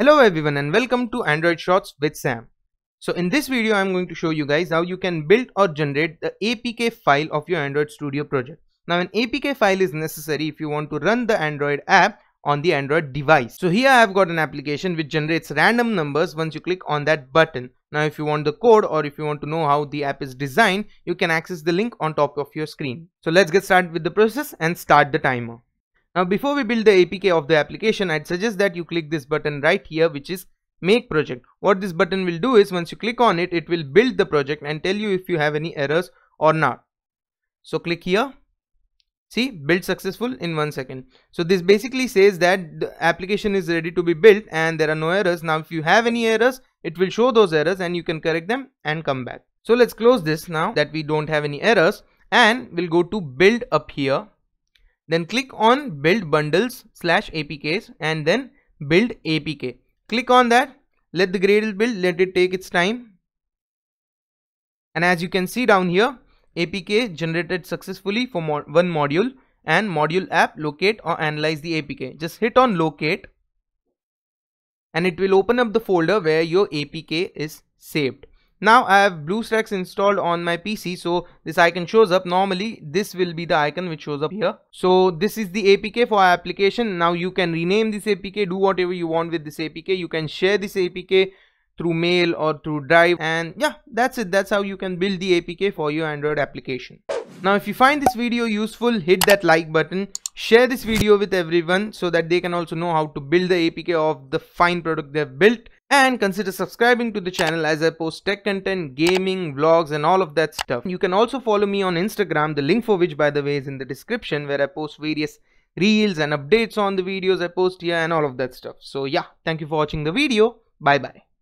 Hello everyone and welcome to Android Shots with Sam. So in this video I'm going to show you guys how you can build or generate the APK file of your Android Studio project. Now an APK file is necessary if you want to run the Android app on the Android device. So here I have got an application which generates random numbers once you click on that button. Now if you want the code or if you want to know how the app is designed, you can access the link on top of your screen. So let's get started with the process and start the timer. Now before we build the APK of the application, I'd suggest that you click this button right here which is make project. What this button will do is once you click on it, it will build the project and tell you if you have any errors or not. So click here. See build successful in one second. So this basically says that the application is ready to be built and there are no errors. Now if you have any errors, it will show those errors and you can correct them and come back. So let's close this now that we don't have any errors and we'll go to build up here then click on build bundles slash APKs and then build APK. Click on that. Let the Gradle build. Let it take its time. And as you can see down here, APK generated successfully for mo one module and module app locate or analyze the APK. Just hit on locate and it will open up the folder where your APK is saved. Now I have BlueStacks installed on my PC so this icon shows up. Normally this will be the icon which shows up here. So this is the APK for our application. Now you can rename this APK, do whatever you want with this APK. You can share this APK through mail or through drive and yeah that's it that's how you can build the apk for your android application now if you find this video useful, hit that like button, share this video with everyone so that they can also know how to build the APK of the fine product they've built and consider subscribing to the channel as I post tech content, gaming, vlogs and all of that stuff. You can also follow me on Instagram, the link for which by the way is in the description where I post various reels and updates on the videos I post here and all of that stuff. So yeah, thank you for watching the video. Bye bye.